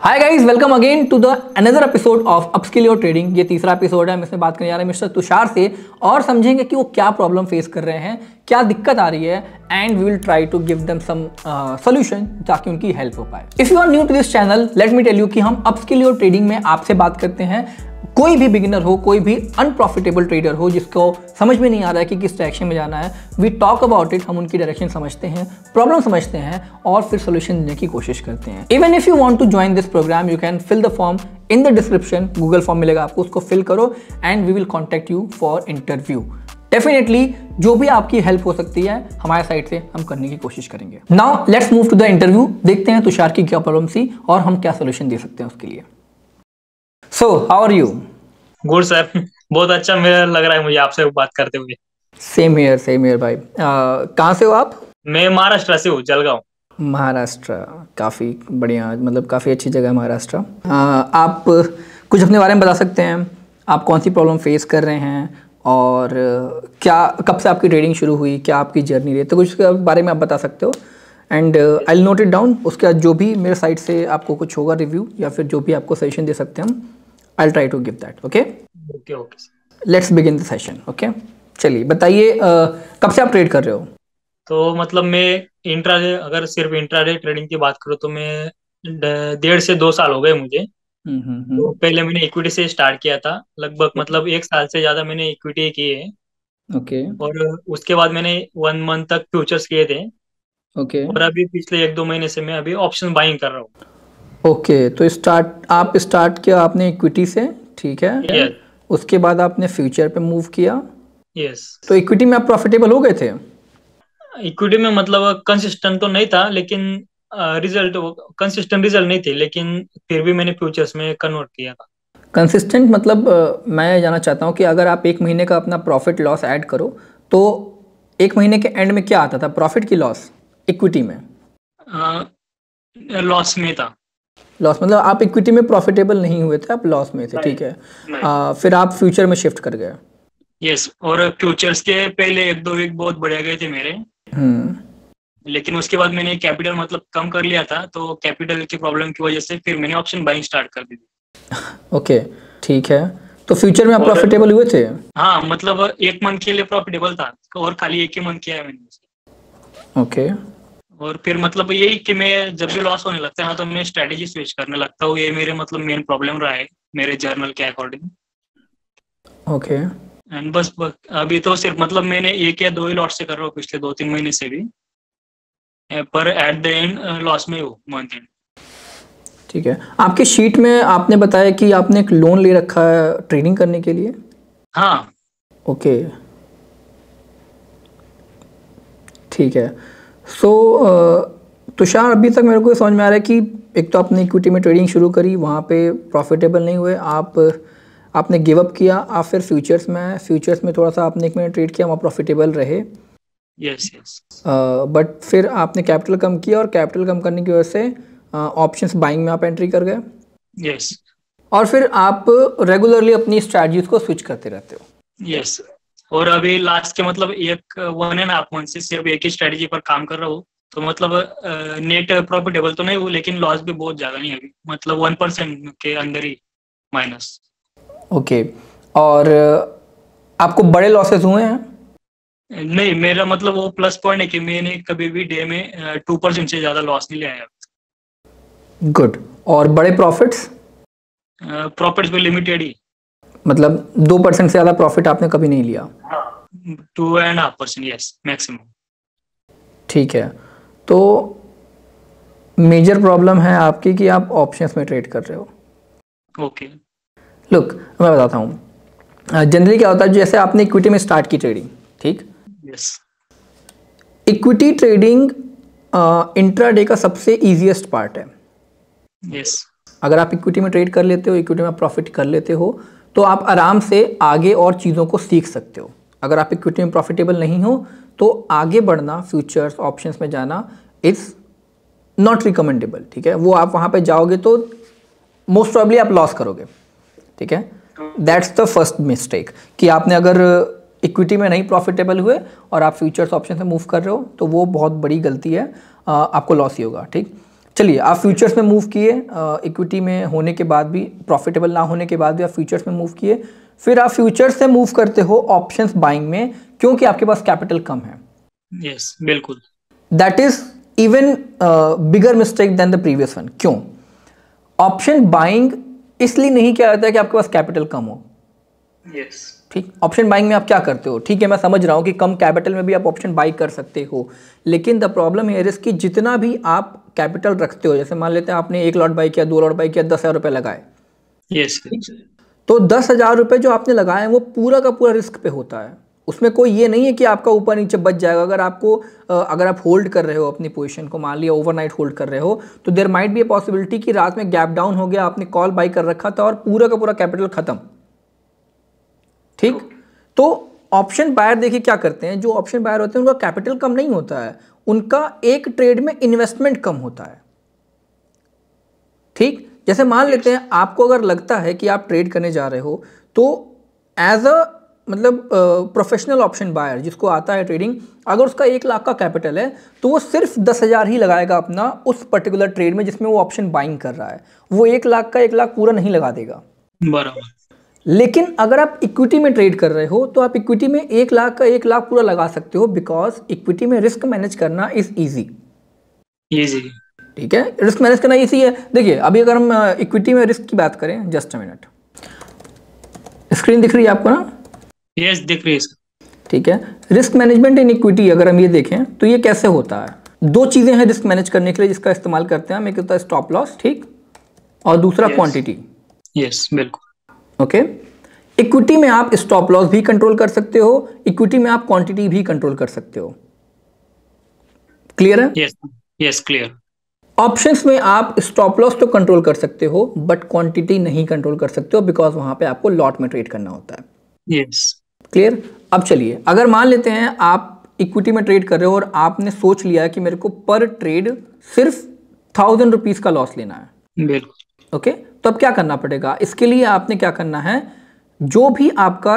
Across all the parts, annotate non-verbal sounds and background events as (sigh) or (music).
Hi guys welcome again to the another episode of upskill your trading ये तीसरा episode है हम इसमें बात करने जा रहे हैं मिस्टर तुषार से और समझेंगे कि वो क्या प्रॉब्लम फेस कर रहे हैं क्या दिक्कत आ रही है and we will try to give them some solution ताकि उनकी हेल्प हो पाए if you are new to this channel let me tell you कि हम अपस्किल योर ट्रेडिंग में आपसे बात करते हैं कोई भी बिगिनर हो कोई भी अनप्रॉफिटेबल ट्रेडर हो जिसको समझ में नहीं आ रहा है कि किस डायरेक्शन में जाना है वी टॉक अबाउट इट हम उनकी डायरेक्शन समझते हैं प्रॉब्लम समझते हैं और फिर सोल्यूशन देने की कोशिश करते हैं even if you want to join this program you can fill the form in the description Google form मिलेगा आपको उसको फिल करो and we will contact you for interview definitely जो भी आपकी हेल्प हो सकती है हमारे साइड से हम करने की कोशिश करेंगे now let's move to the interview देखते हैं तुषार की क्या प्रॉब्लम थी और हम क्या सोल्यूशन दे सकते हैं उसके लिए so how are you good sir बहुत अच्छा मेरा लग रहा है मुझे आपसे बात करते हुए सेम हियर सेम हियर भाई कहाँ से हो आप मैं महाराष्ट्र से हूँ जलगांव महाराष्ट्र काफ़ी बढ़िया मतलब काफ़ी अच्छी जगह है महाराष्ट्र uh, आप कुछ अपने बारे में बता सकते हैं आप कौन सी प्रॉब्लम फेस कर रहे हैं और uh, क्या कब से आपकी ट्रेडिंग शुरू हुई क्या आपकी जर्नी रही तो कुछ उसके बारे में आप बता सकते हो and I note it down उसके बाद जो भी मेरे साइड से आपको कुछ होगा रिव्यू या फिर जो भी आपको सजेशन दे सकते हैं हम I'll try to give that. Okay. Okay. Okay. Let's begin the session. Okay. चलिए बताइए कब से आप ट्रेड कर रहे हो तो मतलब मैं इंट्रा अगर सिर्फ इंट्राडे ट्रेडिंग की बात करूँ तो मैं डेढ़ से दो साल हो गए मुझे हम्म, हम्म, हम्म। तो पहले मैंने इक्विटी से स्टार्ट किया था लगभग मतलब एक साल से ज्यादा मैंने इक्विटी की है ओके और उसके बाद मैंने वन मंथ तक फ्यूचर्स किए थे ओके और अभी पिछले एक दो महीने से मैं अभी ऑप्शन बाइंग कर रहा हूँ ओके तो स्टार्ट आप स्टार्ट किया आपने इक्विटी से ठीक है उसके बाद आपने फ्यूचर पे मूव किया यस तो इक्विटी में आप प्रॉफिटेबल हो गए थे इक्विटी में मतलब कंसिस्टेंट तो नहीं था लेकिन रिजल्ट कंसिस्टेंट रिजल्ट नहीं थे लेकिन फिर भी मैंने फ्यूचर्स में कन्वर्ट किया था कंसिस्टेंट मतलब मैं जानना चाहता हूँ कि अगर आप एक महीने का अपना प्रॉफिट लॉस ऐड करो तो एक महीने के एंड में क्या आता था प्रॉफिट की लॉस इक्विटी में लॉस में था लॉस मतलब आप इक्विटी में प्रॉफिटेबल नहीं हुए थे आप लॉस में थे ठीक है आ, फिर आप फ्यूचर में शिफ्ट कर गए यस और फ्यूचर्स के पहले एक दो वीक बहुत बढ़िया गए थे मेरे हम्म। लेकिन उसके बाद मैंने कैपिटल मतलब कम कर लिया था तो कैपिटल की प्रॉब्लम की वजह से फिर मैंने ऑप्शन बाइंग स्टार्ट कर दी ओके ठीक है तो फ्यूचर में आप प्रॉफिटेबल हुए थे हाँ मतलब एक मंथ के लिए प्रॉफिटेबल था और खाली एक ही मंथ किया है मैंने ओके okay. और फिर मतलब यही कि मैं जब भी लॉस होने लगता है हाँ, तो मैं स्ट्रेटेजी स्विच करने लगता हूँ ये मेरे मतलब मेन प्रॉब्लम रहा है मेरे जर्नल के अकॉर्डिंग ओके एंड बस अभी तो सिर्फ मतलब मैंने एक या दो ही लॉट से कर रहा हूँ पिछले दो तीन महीने से भी eh, पर एट द एंड लॉस में हो मंथ एंड ठीक है आपके शीट में आपने बताया कि आपने एक लोन ले रखा है ट्रेनिंग करने के लिए हाँ ओके ठीक है सो so, uh, तुषार अभी तक मेरे को समझ में आ रहा है कि एक तो आपने इक्विटी में ट्रेडिंग शुरू करी वहाँ पे प्रॉफिटेबल नहीं हुए आप आपने गिव अप किया आप फिर फ्यूचर्स में फ्यूचर्स में थोड़ा सा आपने एक मिनट ट्रेड किया वहाँ प्रॉफिटेबल रहे यस यस बट फिर आपने कैपिटल कम किया और कैपिटल कम करने की वजह से ऑप्शंस uh, बाइंग में आप एंट्री कर गए यस yes. और फिर आप रेगुलरली अपनी स्ट्रैटजीज को स्विच करते रहते हो यस yes. और अभी लास्ट के मतलब एक वन एंड हाफ मंथ से सिर्फ एक ही स्ट्रेटेजी पर काम कर रहा हूँ तो मतलब नेट प्रॉफिटेबल तो नहीं हूँ लेकिन लॉस भी बहुत ज्यादा नहीं अभी मतलब वन परसेंट के अंदर ही माइनस ओके okay. और आपको बड़े लॉसेस हुए हैं नहीं मेरा मतलब वो प्लस पॉइंट है कि मैंने कभी भी डे में टू परसेंट से ज्यादा लॉस नहीं लिया है गुड और बड़े प्रॉफिट्स प्रॉफिट्स भी लिमिटेड ही मतलब दो परसेंट से ज्यादा प्रॉफिट आपने कभी नहीं लिया two and half percent yes maximum ठीक है तो मेजर प्रॉब्लम है आपकी कि आप ऑप्शंस में ट्रेड कर रहे हो ओके okay. लुक मैं बताता हूँ जनरली क्या होता है जैसे आपने इक्विटी में स्टार्ट की ट्रेडिंग ठीक यस इक्विटी ट्रेडिंग इंट्राडे का सबसे इजीएस्ट पार्ट है यस yes. अगर आप इक्विटी में ट्रेड कर लेते हो इक्विटी में प्रॉफिट कर लेते हो तो आप आराम से आगे और चीज़ों को सीख सकते हो अगर आप इक्विटी में प्रॉफिटेबल नहीं हो तो आगे बढ़ना फ्यूचर्स ऑप्शंस में जाना इज़ नॉट रिकमेंडेबल ठीक है वो आप वहाँ पे जाओगे तो मोस्ट प्रॉब्ली आप लॉस करोगे ठीक है दैट्स द फर्स्ट मिस्टेक कि आपने अगर इक्विटी में नहीं प्रॉफिटेबल हुए और आप फ्यूचर्स ऑप्शन से मूव कर रहे हो तो वो बहुत बड़ी गलती है आपको लॉस ही होगा ठीक चलिए आप फ्यूचर्स में मूव किए इक्विटी में होने के बाद भी प्रॉफिटेबल ना होने के बाद भी आप फ्यूचर्स में मूव किए फिर आप फ्यूचर से मूव करते हो ऑप्शंस बाइंग में क्योंकि आपके पास कैपिटल कम है यस yes, बिल्कुल that is even bigger mistake than the previous one क्यों ऑप्शन बाइंग इसलिए नहीं किया जाता कि आपके पास कैपिटल कम हो यस ठीक ऑप्शन बाइंग में आप क्या करते हो ठीक है मैं समझ रहा हूँ कि कम कैपिटल में भी आप ऑप्शन बाई कर सकते हो लेकिन द प्रॉब्लम हेयर इज कि जितना भी आप कैपिटल रखते हो जैसे मान लेते हैं आपने एक लॉट बाई किया दो लॉट बाई किया दस हज़ार रुपए लगाए yes. तो दस हज़ार रुपए जो आपने लगाए हैं वो पूरा का पूरा रिस्क पे होता है उसमें कोई ये नहीं है कि आपका ऊपर नीचे बच जाएगा अगर आपको अगर आप होल्ड कर रहे हो अपनी पोजीशन को मान लिया ओवरनाइट होल्ड कर रहे हो तो there might be a possibility कि रात में गैप डाउन हो गया आपने कॉल बाई कर रखा था और पूरा का पूरा कैपिटल ख़त्म ठीक तो ऑप्शन बायर देखिए क्या करते हैं जो ऑप्शन बायर होते हैं उनका कैपिटल कम नहीं होता है उनका एक ट्रेड में इन्वेस्टमेंट कम होता है ठीक जैसे मान लेते हैं आपको अगर लगता है कि आप ट्रेड करने जा रहे हो तो एज मतलब, अ मतलब प्रोफेशनल ऑप्शन बायर जिसको आता है ट्रेडिंग अगर उसका एक लाख का कैपिटल है तो वो सिर्फ दस हज़ार ही लगाएगा अपना उस पर्टिकुलर ट्रेड में जिसमें वो ऑप्शन बाइंग कर रहा है वो एक लाख का एक लाख पूरा नहीं लगा देगा बराबर लेकिन अगर आप इक्विटी में ट्रेड कर रहे हो तो आप इक्विटी में एक लाख का एक लाख पूरा लगा सकते हो बिकॉज इक्विटी में रिस्क मैनेज करना इज ईजी ठीक है रिस्क मैनेज करना ईजी है देखिए अभी अगर हम इक्विटी में रिस्क की बात करें जस्ट अ मिनट स्क्रीन दिख रही है आपको ना यस yes, दिख रही है ठीक है रिस्क मैनेजमेंट इन इक्विटी अगर हम ये देखें तो ये कैसे होता है दो चीज़ें हैं रिस्क मैनेज करने के लिए जिसका इस्तेमाल करते हैं हम एक होता है स्टॉप लॉस ठीक और दूसरा क्वांटिटी यस बिल्कुल ओके इक्विटी में आप स्टॉप लॉस भी कंट्रोल कर सकते हो इक्विटी में आप क्वांटिटी भी कंट्रोल कर सकते हो क्लियर है यस यस क्लियर ऑप्शंस में आप स्टॉप लॉस तो कंट्रोल कर सकते हो बट क्वांटिटी नहीं कंट्रोल कर सकते हो बिकॉज वहां पे आपको लॉट में ट्रेड करना होता है यस क्लियर अब चलिए अगर मान लेते हैं आप इक्विटी में ट्रेड कर रहे हो और आपने सोच लिया कि मेरे को पर ट्रेड सिर्फ थाउजेंड रुपीज का लॉस लेना है बिल्कुल ओके तो अब क्या करना पड़ेगा इसके लिए आपने क्या करना है जो भी आपका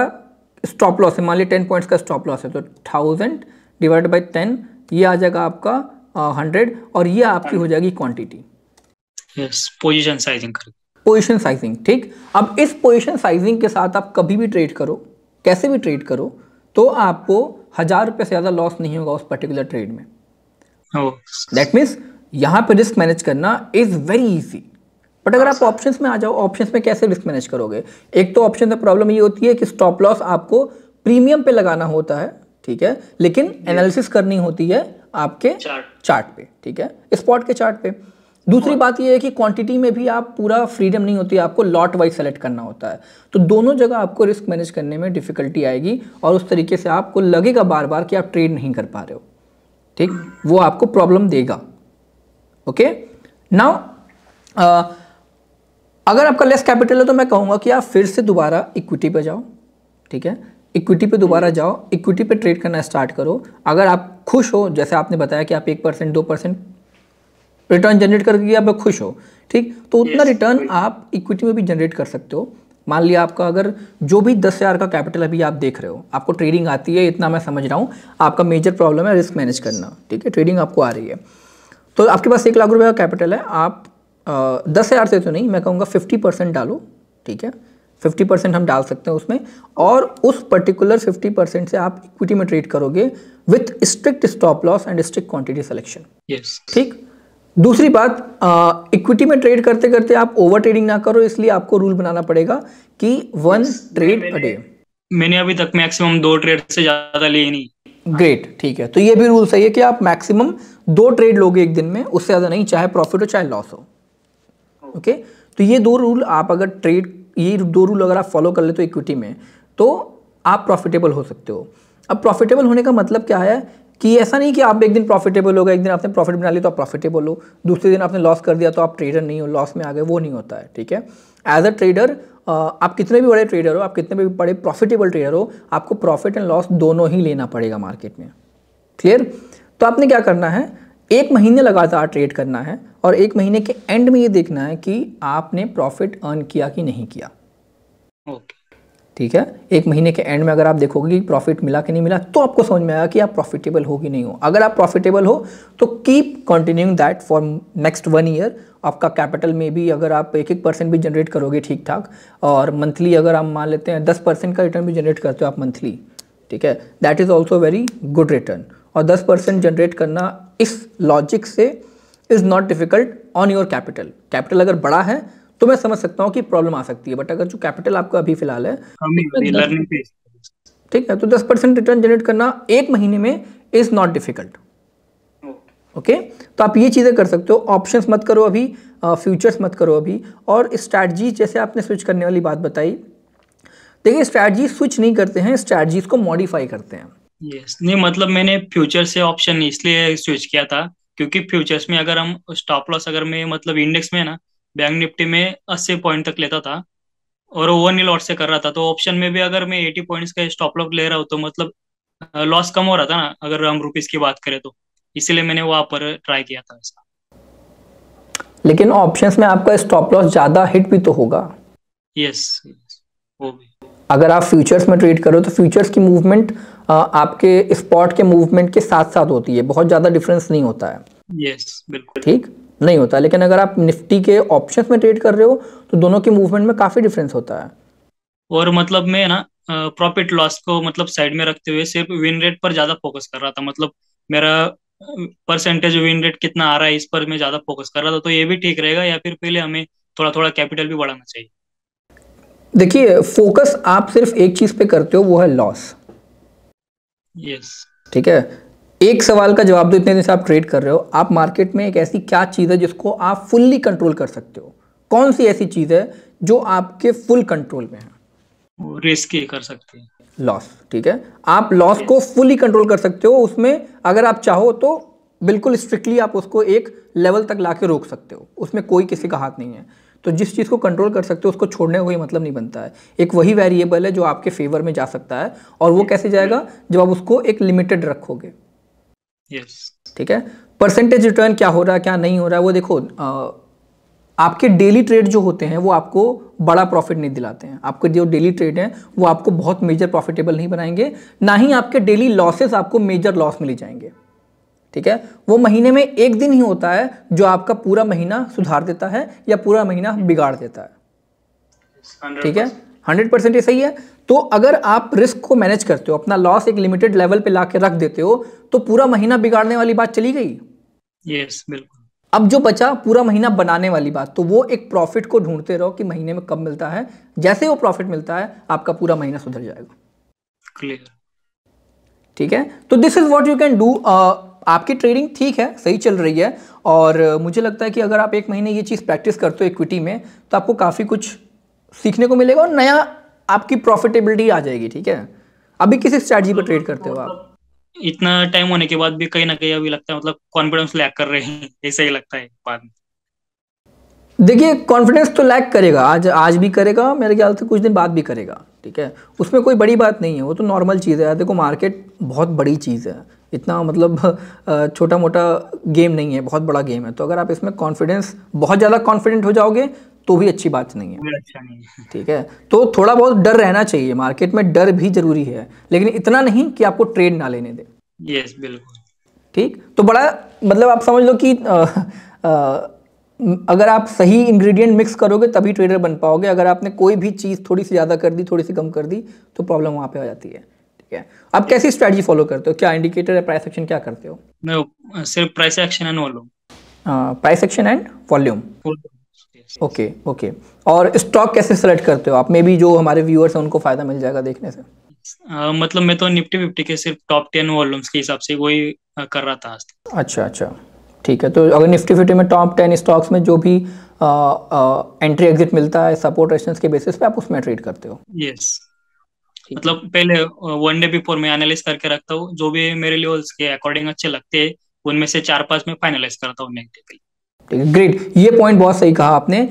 स्टॉप लॉस है मान ली टेन पॉइंट्स का स्टॉप लॉस है तो थाउजेंड डिवाइड बाई टेन ये आ जाएगा आपका हंड्रेड और ये आपकी हो जाएगी quantity position sizing position sizing ठीक अब इस पोजीशन साइजिंग के साथ आप कभी भी ट्रेड करो कैसे भी ट्रेड करो तो आपको हज़ार रुपये से ज़्यादा लॉस नहीं होगा उस पर्टिकुलर ट्रेड में दैट oh, मीन्स यहाँ पर रिस्क मैनेज करना इज़ वेरी इजी बट अगर हाँ, आप ऑप्शंस में आ जाओ ऑप्शंस में कैसे रिस्क मैनेज करोगे एक तो ऑप्शन में प्रॉब्लम ये होती है कि स्टॉप लॉस आपको प्रीमियम पे लगाना होता है ठीक है लेकिन एनालिसिस करनी होती है आपके चार्ट पे ठीक है स्पॉट के चार्ट पे दूसरी बात यह है कि क्वांटिटी में भी आप पूरा फ्रीडम नहीं होती आपको लॉट वाइज सेलेक्ट करना होता है तो दोनों जगह आपको रिस्क मैनेज करने में डिफिकल्टी आएगी और उस तरीके से आपको लगेगा बार बार कि आप ट्रेड नहीं कर पा रहे हो ठीक वो आपको प्रॉब्लम देगा ओके नाउ अगर आपका लेस कैपिटल है तो मैं कहूँगा कि आप फिर से दोबारा इक्विटी पर जाओ ठीक है इक्विटी पे दोबारा हम्म। जाओ इक्विटी पे ट्रेड करना स्टार्ट करो अगर आप खुश हो जैसे आपने बताया कि आप एक परसेंट दो परसेंट रिटर्न जनरेट करके आप खुश हो ठीक तो उतना रिटर्न आप इक्विटी में भी जनरेट कर सकते हो मान लिया आपका अगर जो भी दस हज़ार का कैपिटल अभी आप देख रहे हो आपको ट्रेडिंग आती है इतना मैं समझ रहा हूँ आपका मेजर प्रॉब्लम है रिस्क मैनेज करना ठीक है ट्रेडिंग आपको आ रही है तो आपके पास एक लाख रुपये का कैपिटल है आप दस हज़ार से तो नहीं मैं कहूँगा फिफ्टी परसेंट डालो ठीक है फिफ्टी परसेंट हम डाल सकते हैं उसमें और उस पर्टिकुलर फिफ्टी परसेंट से आप इक्विटी में ट्रेड करोगे with strict stop loss and strict quantity selection ठीक दूसरी बात इक्विटी में ट्रेड करते करते आप ओवर ट्रेडिंग ना करो इसलिए आपको रूल बनाना पड़ेगा कि वन ट्रेड अ डे मैंने अभी तक मैक्सिमम दो ट्रेड से ज्यादा लिए नहीं ग्रेट ठीक है तो ये भी रूल सही है कि आप मैक्सिमम दो ट्रेड लोगे एक दिन में उससे ज्यादा नहीं चाहे प्रॉफिट हो चाहे लॉस हो ओके तो ये दो रूल आप अगर ट्रेड ये दो रूल अगर आप फॉलो कर ले तो इक्विटी में तो आप प्रॉफिटेबल हो सकते हो अब प्रॉफिटेबल होने का मतलब क्या है कि ऐसा नहीं कि आप एक दिन प्रॉफिटेबल हो गए एक दिन आपने प्रॉफिट बना लिया तो आप प्रॉफिटेबल हो दूसरे दिन आपने लॉस कर दिया तो आप ट्रेडर नहीं हो लॉस में आ गए वो नहीं होता है ठीक है एज अ ट्रेडर आप कितने भी बड़े ट्रेडर हो आप कितने भी बड़े प्रॉफिटेबल ट्रेडर हो आपको प्रॉफिट एंड लॉस दोनों ही लेना पड़ेगा मार्केट में क्लियर तो आपने क्या करना है एक महीने लगातार ट्रेड करना है और एक महीने के एंड में ये देखना है कि आपने प्रॉफिट अर्न किया कि नहीं किया ठीक है एक महीने के एंड में अगर आप देखोगे कि प्रॉफिट मिला कि नहीं मिला तो आपको समझ में आएगा कि आप प्रॉफिटेबल हो कि नहीं हो अगर आप प्रॉफिटेबल हो तो keep continuing that for next one year आपका कैपिटल में भी अगर आप एक एक परसेंट भी जनरेट करोगे ठीक ठाक और मंथली अगर आप मान लेते हैं दस परसेंट का रिटर्न भी जनरेट करते हो आप मंथली ठीक है that is also very good return और दस परसेंट जनरेट करना इस लॉजिक से is not difficult on your capital capital अगर बड़ा है तो मैं समझ सकता हूँ कि प्रॉब्लम आ सकती है बट अगर जो कैपिटल आपका अभी फिलहाल है तो ठीक है तो दस परसेंट रिटर्न जनरेट करना एक महीने में इज नॉट डिफिकल्ट ओके तो आप ये चीज़ें कर सकते हो ऑप्शंस मत करो अभी फ्यूचर्स मत करो अभी और स्ट्रैटजी जैसे आपने स्विच करने वाली बात बताई देखिए स्ट्रैटजी स्विच नहीं करते हैं स्ट्रैटजीज को मॉडिफाई करते हैं यस yes. नहीं मतलब मैंने फ्यूचर से ऑप्शन इसलिए स्विच किया था क्योंकि फ्यूचर्स में अगर हम स्टॉप लॉस अगर मैं मतलब इंडेक्स में ना बैंक निफ्टी में अस्सी पॉइंट तक लेता था और ओवर नी लॉट से कर रहा था तो ऑप्शन में भी अगर मैं एटी पॉइंट्स का स्टॉप लॉस ले रहा हूँ तो मतलब लॉस कम हो रहा था ना अगर हम रुपीज की बात करें तो इसीलिए मैंने वहां पर ट्राई किया था इसका लेकिन ऑप्शंस में आपका स्टॉप लॉस ज्यादा हिट भी तो होगा यस yes, yes, वो भी अगर आप फ्यूचर्स में ट्रेड करो तो फ्यूचर्स की मूवमेंट आपके स्पॉट के मूवमेंट के साथ साथ होती है बहुत ज़्यादा डिफरेंस नहीं होता है यस yes, बिल्कुल ठीक नहीं होता लेकिन अगर आप निफ्टी के ऑप्शंस में ट्रेड कर रहे हो तो दोनों के मूवमेंट में काफ़ी डिफरेंस होता है और मतलब मैं ना प्रॉफिट लॉस को मतलब साइड में रखते हुए सिर्फ विन रेट पर ज़्यादा फोकस कर रहा था मतलब मेरा परसेंटेज विन रेट कितना आ रहा है इस पर मैं ज़्यादा फोकस कर रहा था तो ये भी ठीक रहेगा या फिर पहले हमें थोड़ा थोड़ा कैपिटल भी बढ़ाना चाहिए देखिए फोकस आप सिर्फ एक चीज़ पे करते हो वो है लॉस yes. ठीक है एक सवाल का जवाब दो तो इतने दिन से आप ट्रेड कर रहे हो आप मार्केट में एक ऐसी क्या चीज़ है जिसको आप फुल्ली कंट्रोल कर सकते हो कौन सी ऐसी चीज़ है जो आपके फुल कंट्रोल में है रिस्क ही कर सकते हैं लॉस ठीक है आप लॉस को फुली कंट्रोल कर सकते हो उसमें अगर आप चाहो तो बिल्कुल स्ट्रिक्टली आप उसको एक लेवल तक ला रोक सकते हो उसमें कोई किसी का हाथ नहीं है तो जिस चीज़ को कंट्रोल कर सकते हो उसको छोड़ने का कोई मतलब नहीं बनता है एक वही वेरिएबल है जो आपके फेवर में जा सकता है और वो कैसे जाएगा जब आप उसको एक लिमिटेड रखोगे यस ठीक है परसेंटेज रिटर्न क्या हो रहा है क्या नहीं हो रहा है वो देखो आ, आपके डेली ट्रेड जो होते हैं वो आपको बड़ा प्रॉफिट नहीं दिलाते हैं आपके जो डेली ट्रेड हैं वो आपको बहुत मेजर प्रॉफिटेबल नहीं बनाएंगे ना ही आपके डेली लॉसेस आपको मेजर लॉस मिली जाएंगे ठीक है वो महीने में एक दिन ही होता है जो आपका पूरा महीना सुधार देता है या पूरा महीना बिगाड़ देता है ठीक है हंड्रेड परसेंट ये सही है तो अगर आप रिस्क को मैनेज करते हो अपना लॉस एक लिमिटेड लेवल पे ला रख देते हो तो पूरा महीना बिगाड़ने वाली बात चली गई यस बिल्कुल अब जो बचा पूरा महीना बनाने वाली बात तो वो एक प्रॉफिट को ढूंढते रहो कि महीने में कब मिलता है जैसे वो प्रॉफिट मिलता है आपका पूरा महीना सुधर जाएगा क्लियर ठीक है तो this is what you can do आपकी ट्रेडिंग ठीक है सही चल रही है और मुझे लगता है कि अगर आप एक महीने ये चीज़ प्रैक्टिस करते हो इक्विटी में तो आपको काफ़ी कुछ सीखने को मिलेगा और नया आपकी प्रॉफिटेबिलिटी आ जाएगी ठीक है अभी किसी स्ट्रैटी पर ट्रेड करते हो आप मतलब इतना टाइम होने के बाद भी कहीं ना कहीं अभी लगता है मतलब कॉन्फिडेंस लैक कर रहे हैं (laughs) ऐसा ही लगता है बाद में देखिए कॉन्फिडेंस तो लैक करेगा आज आज भी करेगा मेरे ख्याल से कुछ दिन बाद भी करेगा ठीक है उसमें कोई बड़ी बात नहीं है वो तो नॉर्मल चीज़ है देखो मार्केट बहुत बड़ी चीज़ है इतना मतलब छोटा मोटा गेम नहीं है बहुत बड़ा गेम है तो अगर आप इसमें कॉन्फिडेंस बहुत ज़्यादा कॉन्फिडेंट हो जाओगे तो भी अच्छी बात नहीं है अच्छा नहीं ठीक है तो थोड़ा बहुत डर रहना चाहिए मार्केट में डर भी जरूरी है लेकिन इतना नहीं कि आपको ट्रेड ना लेने दे यस बिल्कुल ठीक तो बड़ा मतलब आप समझ लो कि अगर आप सही इंग्रेडिएंट मिक्स करोगे तभी ट्रेडर बन पाओगे अगर आपने कोई भी चीज़ थोड़ी सी ज़्यादा कर दी थोड़ी सी कम कर दी तो प्रॉब्लम वहाँ पे आ जाती है ठीक है आप कैसी स्ट्रेटजी फॉलो करते हो क्या इंडिकेटर है प्राइस एक्शन क्या करते हो मैं सिर्फ price action and volume price action and volume okay okay और स्टॉक कैसे सेलेक्ट करते हो आप मे बी जो हमारे व्यूअर्स हैं उनको फायदा मिल जाएगा देखने से Uh, मतलब मैं तो निफ्टी फिफ्टी के सिर्फ टॉप टेन वॉल्यूम्स के हिसाब से वही कर रहा था अच्छा अच्छा ठीक है तो अगर निफ्टी फिफ्टी में टॉप टेन स्टॉक्स में जो भी आ, आ, एंट्री एग्जिट मिलता है सपोर्ट रेस्टेंस के बेसिस पे आप उसमें ट्रेड करते हो यस yes. मतलब पहले वन डे बिफोर मैं एनालाइज करके रखता हूँ जो भी मेरे लेवल्स के अकॉर्डिंग अच्छे लगते हैं उनमें से चार पांच में फाइनलाइज करता हूँ नेगेटिवली ग्रेट ये पॉइंट बहुत सही कहा आपने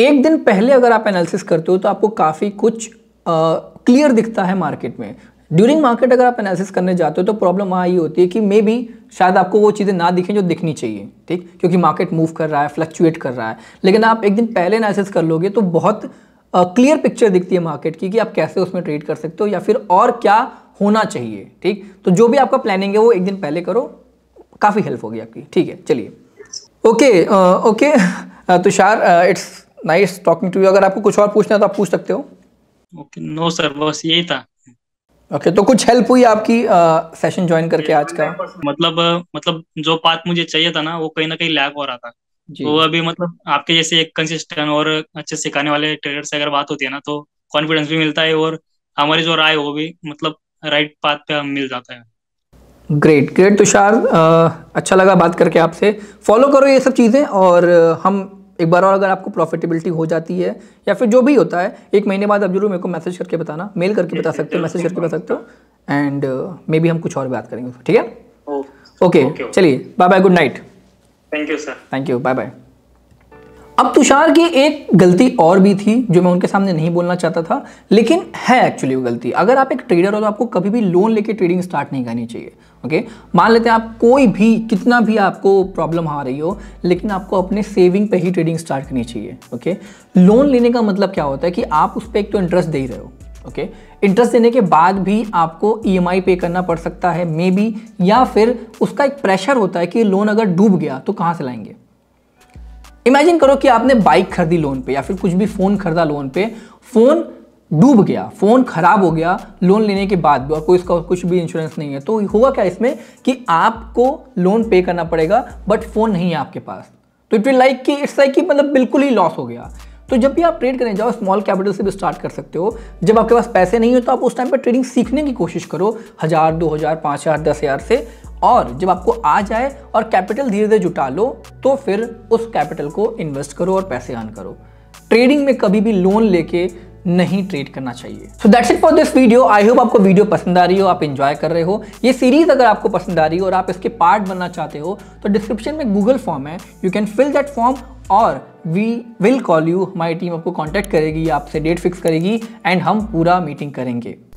एक दिन पहले अगर आप एनालिसिस करते हो तो आपको काफ़ी कुछ क्लियर दिखता है मार्केट में ड्यूरिंग मार्केट अगर आप एनालिसिस करने जाते हो तो प्रॉब्लम वहाँ ये होती है कि मे बी शायद आपको वो चीज़ें ना दिखें जो दिखनी चाहिए ठीक क्योंकि मार्केट मूव कर रहा है फ्लक्चुएट कर रहा है लेकिन आप एक दिन पहले एनालिसिस कर लोगे तो बहुत क्लियर पिक्चर दिखती है मार्केट की कि आप कैसे उसमें ट्रेड कर सकते हो या फिर और क्या होना चाहिए ठीक तो जो भी आपका प्लानिंग है वो एक दिन पहले करो काफ़ी हेल्प होगी आपकी ठीक है चलिए okay okay (laughs) Tushar it's nice talking to you अगर आपको कुछ और पूछना है तो आप पूछ सकते हो ओके नो सर बस यही था ओके okay, तो कुछ हेल्प हुई आपकी सेशन ज्वाइन करके आज का मतलब मतलब जो पाथ मुझे चाहिए था ना वो कहीं ना कहीं लैग हो रहा था तो अभी मतलब आपके जैसे एक कंसिस्टेंट और अच्छे सिखाने वाले ट्रेडर से अगर बात होती है ना तो कॉन्फिडेंस भी मिलता है और हमारी जो राय वो भी मतलब राइट पाथ पे हम मिल जाता है ग्रेट ग्रेट तुषार अच्छा लगा बात करके आपसे फॉलो करो ये सब चीज़ें और हम एक बार और अगर आपको प्रॉफिटेबिलिटी हो जाती है या फिर जो भी होता है एक महीने बाद अब जरूर मेरे को मैसेज करके बताना मेल करके बता सकते हो मैसेज करके बता सकते हो एंड मे बी हम कुछ और बात करेंगे ठीक है ओके चलिए bye bye good night thank you sir thank you bye bye अब तुषार की एक गलती और भी थी जो मैं उनके सामने नहीं बोलना चाहता था लेकिन है एक्चुअली वो गलती अगर आप एक ट्रेडर हो तो आपको कभी भी लोन लेके ट्रेडिंग स्टार्ट नहीं करनी चाहिए ओके मान लेते हैं आप कोई भी कितना भी आपको प्रॉब्लम आ रही हो लेकिन आपको अपने सेविंग पे ही ट्रेडिंग स्टार्ट करनी चाहिए ओके लोन लेने का मतलब क्या होता है कि आप उस पर एक तो इंटरेस्ट दे ही रहे हो ओके okay. इंटरेस्ट देने के बाद भी आपको ई e पे करना पड़ सकता है मे बी या फिर उसका एक प्रेशर होता है कि लोन अगर डूब गया तो कहाँ से लाएंगे इमेजिन करो कि आपने बाइक खरीदी लोन पे या फिर कुछ भी फ़ोन खरीदा लोन पे फ़ोन डूब गया फ़ोन ख़राब हो गया लोन लेने के बाद भी और कोई इसका कुछ भी इंश्योरेंस नहीं है तो होगा क्या इसमें कि आपको लोन पे करना पड़ेगा बट फ़ोन नहीं है आपके पास तो इट विल लाइक कि इट्स लाइक कि मतलब बिल्कुल ही लॉस हो गया तो जब भी आप ट्रेड करने जाओ स्मॉल कैपिटल से भी स्टार्ट कर सकते हो जब आपके पास पैसे नहीं हो तो आप उस टाइम पर ट्रेडिंग सीखने की कोशिश करो हज़ार दो हज़ार पाँच हज़ार दस हज़ार से और जब आपको आ जाए और कैपिटल धीरे धीरे जुटा लो तो फिर उस कैपिटल को इन्वेस्ट करो और पैसे अर्न करो ट्रेडिंग में कभी भी लोन लेके नहीं ट्रेड करना चाहिए so that's it for this video I hope आपको वीडियो पसंद आ रही हो आप इंजॉय कर रहे हो ये सीरीज अगर आपको पसंद आ रही हो और आप इसके पार्ट बनना चाहते हो तो डिस्क्रिप्शन में गूगल फॉर्म है you can fill that form और वी विल कॉल यू हमारी टीम आपको कॉन्टैक्ट करेगी आपसे डेट फिक्स करेगी एंड हम पूरा मीटिंग करेंगे